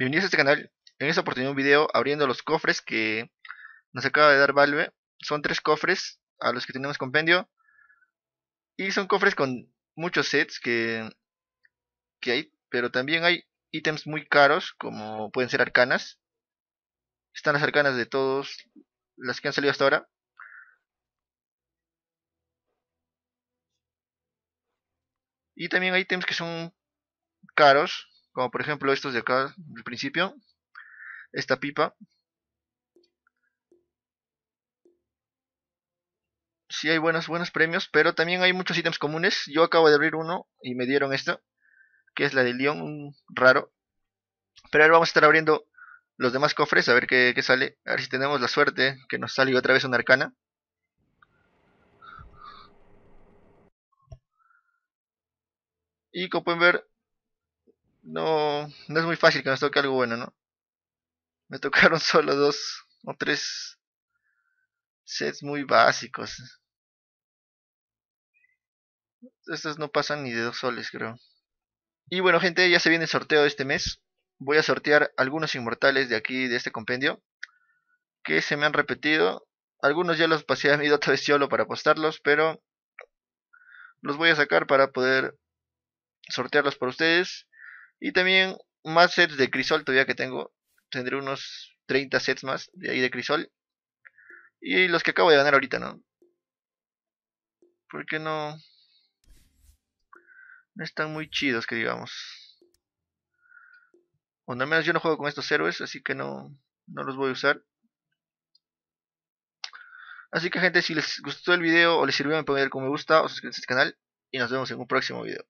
Bienvenidos a este canal. En esta oportunidad un video abriendo los cofres que nos acaba de dar Valve. Son tres cofres a los que tenemos compendio. Y son cofres con muchos sets que, que hay. Pero también hay ítems muy caros como pueden ser arcanas. Están las arcanas de todos las que han salido hasta ahora. Y también hay ítems que son caros como por ejemplo estos de acá, al principio. Esta pipa. Sí hay buenos, buenos premios, pero también hay muchos ítems comunes. Yo acabo de abrir uno y me dieron esto, que es la del León, un raro. Pero ahora vamos a estar abriendo los demás cofres, a ver qué, sale. A ver si tenemos la suerte que nos salió otra vez una arcana. Y como pueden ver, no, no es muy fácil que nos toque algo bueno, ¿no? Me tocaron solo dos o tres sets muy básicos. Estos no pasan ni de dos soles, creo. Y bueno, gente, ya se viene el sorteo de este mes. Voy a sortear algunos inmortales de aquí, de este compendio. Que se me han repetido. Algunos ya los pasé a mi otra de solo para apostarlos, pero los voy a sacar para poder sortearlos para ustedes. Y también más sets de crisol todavía que tengo. Tendré unos 30 sets más de ahí de crisol. Y los que acabo de ganar ahorita, ¿no? Porque no... No están muy chidos, que digamos. O al menos yo no juego con estos héroes, así que no, no los voy a usar. Así que gente, si les gustó el video o les sirvió, me pueden dar como me gusta o suscribirse al este canal. Y nos vemos en un próximo video.